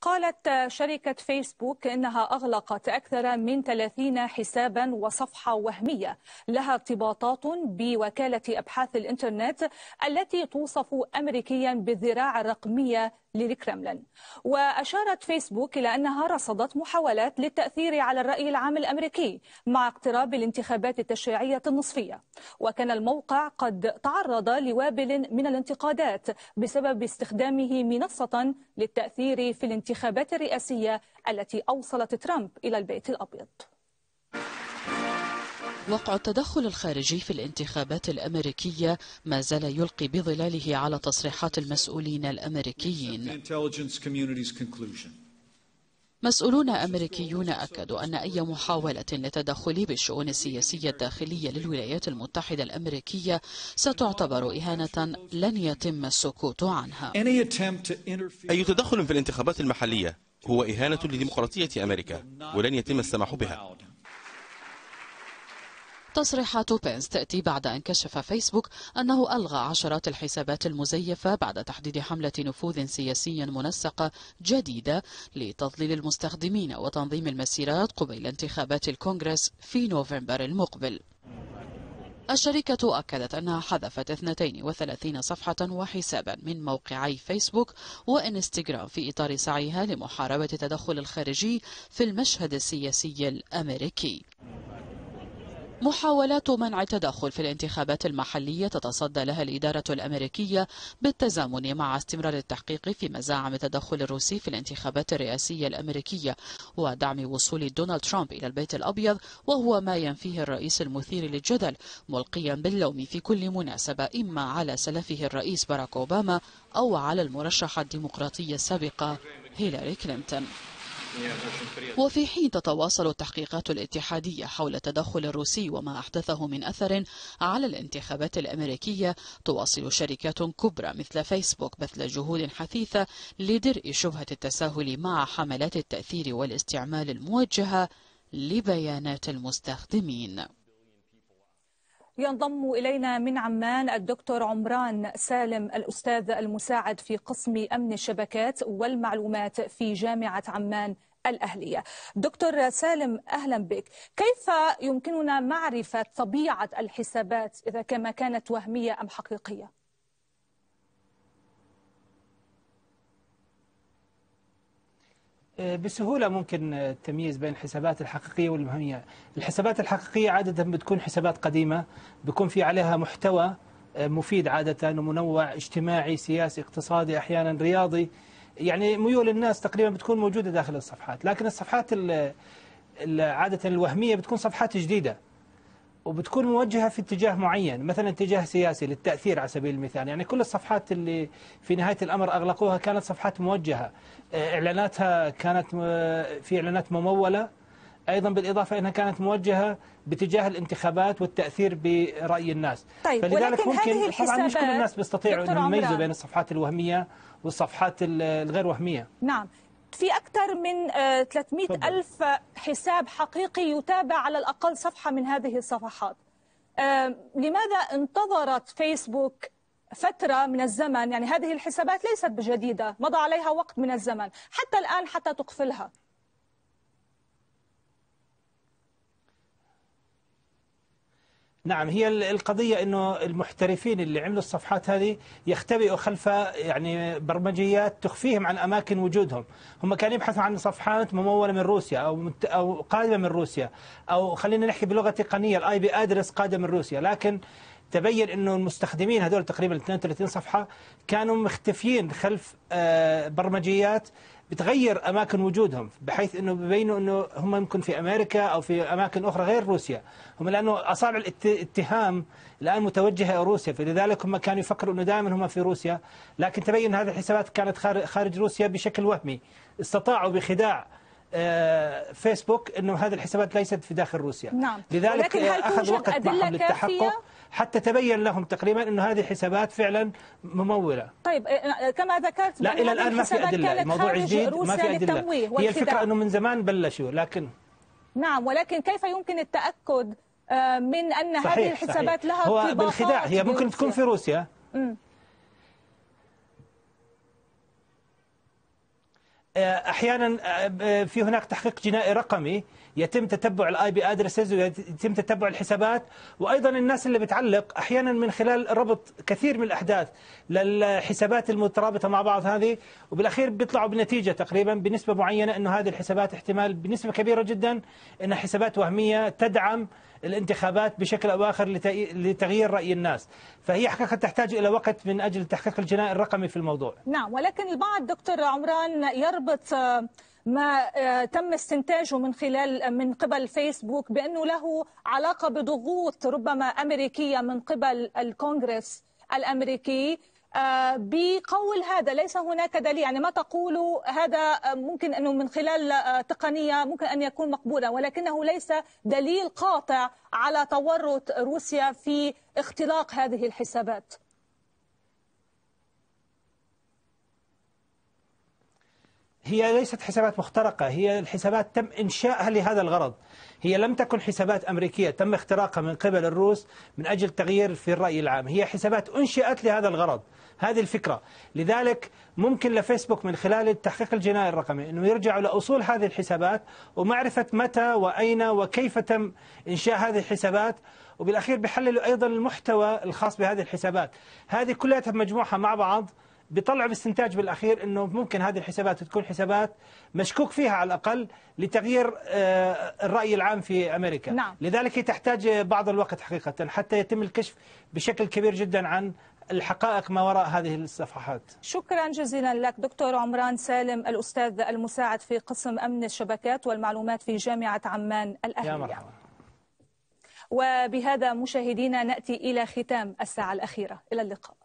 قالت شركة فيسبوك إنها أغلقت أكثر من 30 حسابا وصفحة وهمية لها ارتباطات بوكالة أبحاث الإنترنت التي توصف أمريكيا بالذراع الرقمية للكرملين وأشارت فيسبوك إلى أنها رصدت محاولات للتأثير على الرأي العام الأمريكي مع اقتراب الانتخابات التشريعية النصفية وكان الموقع قد تعرض لوابل من الانتقادات بسبب استخدامه منصة للتأثير في الانتخابات الرئاسية التي أوصلت ترامب إلى البيت الأبيض وقع التدخل الخارجي في الانتخابات الأمريكية ما زال يلقي بظلاله على تصريحات المسؤولين الأمريكيين مسؤولون أمريكيون أكدوا أن أي محاولة للتدخل بالشؤون السياسية الداخلية للولايات المتحدة الأمريكية ستعتبر إهانة لن يتم السكوت عنها أي تدخل في الانتخابات المحلية هو إهانة لديمقراطية أمريكا ولن يتم السماح بها تصريحات بينس تأتي بعد أن كشف فيسبوك أنه ألغى عشرات الحسابات المزيفة بعد تحديد حملة نفوذ سياسي منسقة جديدة لتضليل المستخدمين وتنظيم المسيرات قبيل انتخابات الكونغرس في نوفمبر المقبل الشركة أكدت أنها حذفت 32 صفحة وحسابا من موقعي فيسبوك وإنستغرام في إطار سعيها لمحاربة التدخل الخارجي في المشهد السياسي الأمريكي محاولات منع التدخل في الانتخابات المحلية تتصدى لها الإدارة الأمريكية بالتزامن مع استمرار التحقيق في مزاعم التدخل الروسي في الانتخابات الرئاسية الأمريكية ودعم وصول دونالد ترامب إلى البيت الأبيض وهو ما ينفيه الرئيس المثير للجدل ملقيا باللوم في كل مناسبة إما على سلفه الرئيس باراك أوباما أو على المرشحة الديمقراطية السابقة هيلاري كلينتون وفي حين تتواصل التحقيقات الاتحادية حول التدخل الروسي وما أحدثه من أثر على الانتخابات الأمريكية تواصل شركات كبرى مثل فيسبوك بذل جهود حثيثة لدرء شبهة التساهل مع حملات التأثير والاستعمال الموجهة لبيانات المستخدمين ينضم إلينا من عمان الدكتور عمران سالم الأستاذ المساعد في قسم أمن الشبكات والمعلومات في جامعة عمان الأهلية دكتور سالم أهلا بك كيف يمكننا معرفة طبيعة الحسابات إذا كما كانت وهمية أم حقيقية؟ آه، بسهولة ممكن التمييز بين الحسابات الحقيقية والوهمية الحسابات الحقيقية عادة بتكون حسابات قديمة بيكون في عليها محتوى آه، مفيد عادة ومنوع اجتماعي سياسي اقتصادي أحيانا رياضي يعني ميول الناس تقريبا بتكون موجودة داخل الصفحات لكن الصفحات عادة الوهمية بتكون صفحات جديدة وبتكون موجهة في اتجاه معين مثلا اتجاه سياسي للتأثير على سبيل المثال يعني كل الصفحات اللي في نهاية الأمر أغلقوها كانت صفحات موجهة إعلاناتها كانت في إعلانات ممولة أيضا بالإضافة أنها كانت موجهة باتجاه الانتخابات والتأثير برأي الناس طيب فلذلك ممكن طبعا مش كل الناس بيستطيعوا أن يميزوا بين الصفحات الوهمية والصفحات الغير وهمية نعم في أكثر من 300 آه، طبعا. ألف حساب حقيقي يتابع على الأقل صفحة من هذه الصفحات آه، لماذا انتظرت فيسبوك فترة من الزمن يعني هذه الحسابات ليست بجديدة مضى عليها وقت من الزمن حتى الآن حتى تقفلها نعم هي القضية أنه المحترفين اللي عملوا الصفحات هذه يختبئوا خلف يعني برمجيات تخفيهم عن أماكن وجودهم هم كانوا يبحثوا عن صفحات ممولة من روسيا أو أو قادمة من روسيا أو خلينا نحكي بلغة تقنية الآي بي أدرس قادم من روسيا لكن تبين انه المستخدمين هذول تقريبا 32 صفحه كانوا مختفيين خلف آه، برمجيات بتغير اماكن وجودهم بحيث انه ببينوا انه هم يمكن في امريكا او في اماكن اخرى غير روسيا هم لانه اصابع الاتهام الان متوجهه روسيا فلذلك هم كانوا يفكروا انه دائما هم في روسيا لكن تبين هذه الحسابات كانت خارج روسيا بشكل وهمي استطاعوا بخداع آه، فيسبوك انه هذه الحسابات ليست في داخل روسيا نعم. لذلك اخذ وقت معهم للتحقق حتى تبين لهم تقريبا انه هذه الحسابات فعلا مموله طيب آه، آه، كما ذكرت لا الى الان ما في ادله الموضوع جديد ما في ادله هي الفكره انه من زمان بلشوا لكن نعم ولكن كيف يمكن التاكد من ان صحيح هذه الحسابات صحيح. لها هو بالخداع هي ممكن تكون في روسيا آه، احيانا آه، آه، في هناك تحقيق جنائي رقمي يتم تتبع الاي بي ادرسز ويتم تتبع الحسابات وايضا الناس اللي بتعلق احيانا من خلال ربط كثير من الاحداث للحسابات المترابطه مع بعض هذه وبالاخير بيطلعوا بنتيجه تقريبا بنسبه معينه انه هذه الحسابات احتمال بنسبه كبيره جدا انها حسابات وهميه تدعم الانتخابات بشكل أو آخر لتغيير رأي الناس فهي حقيقة تحتاج إلى وقت من أجل تحقيق الجناء الرقمي في الموضوع نعم ولكن البعض دكتور عمران يربط آه، ما آه، تم استنتاجه من خلال آه، من قبل فيسبوك بانه له علاقه بضغوط ربما امريكيه من قبل الكونغرس الامريكي آه، بقول هذا ليس هناك دليل يعني ما تقول هذا آه، ممكن أنه من خلال آه، تقنية ممكن أن يكون مقبولا ولكنه ليس دليل قاطع على تورط روسيا في اختلاق هذه الحسابات هي ليست حسابات مخترقة هي الحسابات تم إنشائها لهذا الغرض هي لم تكن حسابات أمريكية تم اختراقها من قبل الروس من أجل تغيير في الرأي العام هي حسابات أنشئت لهذا الغرض هذه الفكرة لذلك ممكن لفيسبوك من خلال التحقيق الجنائي الرقمي أنه يرجعوا لأصول هذه الحسابات ومعرفة متى وأين وكيف تم إنشاء هذه الحسابات وبالأخير بيحللوا أيضا المحتوى الخاص بهذه الحسابات هذه كلها مجموعها مع بعض بيطلع باستنتاج بالاخير انه ممكن هذه الحسابات تكون حسابات مشكوك فيها على الاقل لتغيير آه، الراي العام في امريكا نعم. لذلك هي تحتاج بعض الوقت حقيقه حتى يتم الكشف بشكل كبير جدا عن الحقائق ما وراء هذه الصفحات شكرا جزيلا لك دكتور عمران سالم الأستاذ المساعد في قسم أمن الشبكات والمعلومات في جامعة عمان الأهلية يا مرحبا. وبهذا مشاهدينا نأتي إلى ختام الساعة الأخيرة إلى اللقاء